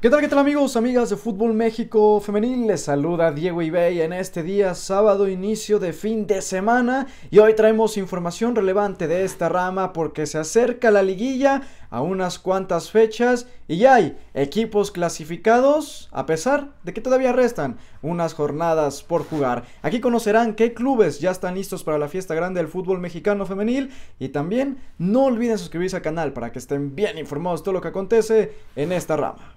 ¿Qué tal, qué tal amigos, amigas de Fútbol México Femenil? Les saluda Diego Ibey en este día sábado inicio de fin de semana y hoy traemos información relevante de esta rama porque se acerca la liguilla a unas cuantas fechas y ya hay equipos clasificados a pesar de que todavía restan unas jornadas por jugar. Aquí conocerán qué clubes ya están listos para la fiesta grande del fútbol mexicano femenil y también no olviden suscribirse al canal para que estén bien informados de todo lo que acontece en esta rama.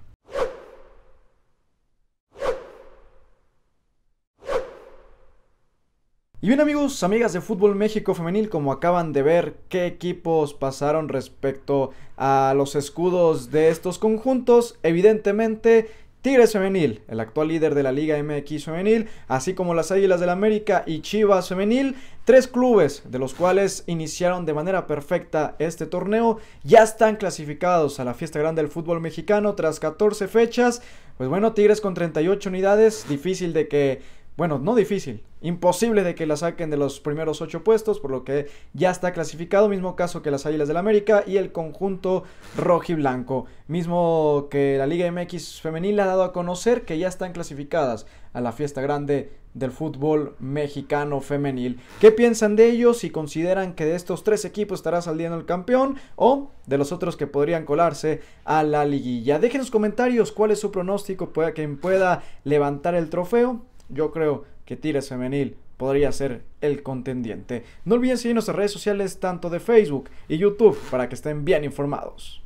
Y bien amigos, amigas de Fútbol México Femenil, como acaban de ver qué equipos pasaron respecto a los escudos de estos conjuntos, evidentemente Tigres Femenil, el actual líder de la Liga MX Femenil, así como las Águilas del la América y Chivas Femenil, tres clubes de los cuales iniciaron de manera perfecta este torneo, ya están clasificados a la fiesta grande del fútbol mexicano tras 14 fechas, pues bueno, Tigres con 38 unidades, difícil de que bueno, no difícil, imposible de que la saquen de los primeros ocho puestos, por lo que ya está clasificado, mismo caso que las Águilas del América y el conjunto rojiblanco, mismo que la Liga MX femenil ha dado a conocer que ya están clasificadas a la fiesta grande del fútbol mexicano femenil. ¿Qué piensan de ellos? Si consideran que de estos tres equipos estará saliendo el campeón o de los otros que podrían colarse a la liguilla. Dejen los comentarios cuál es su pronóstico, para quien pueda levantar el trofeo yo creo que Tires Femenil podría ser el contendiente. No olviden seguirnos en redes sociales tanto de Facebook y YouTube para que estén bien informados.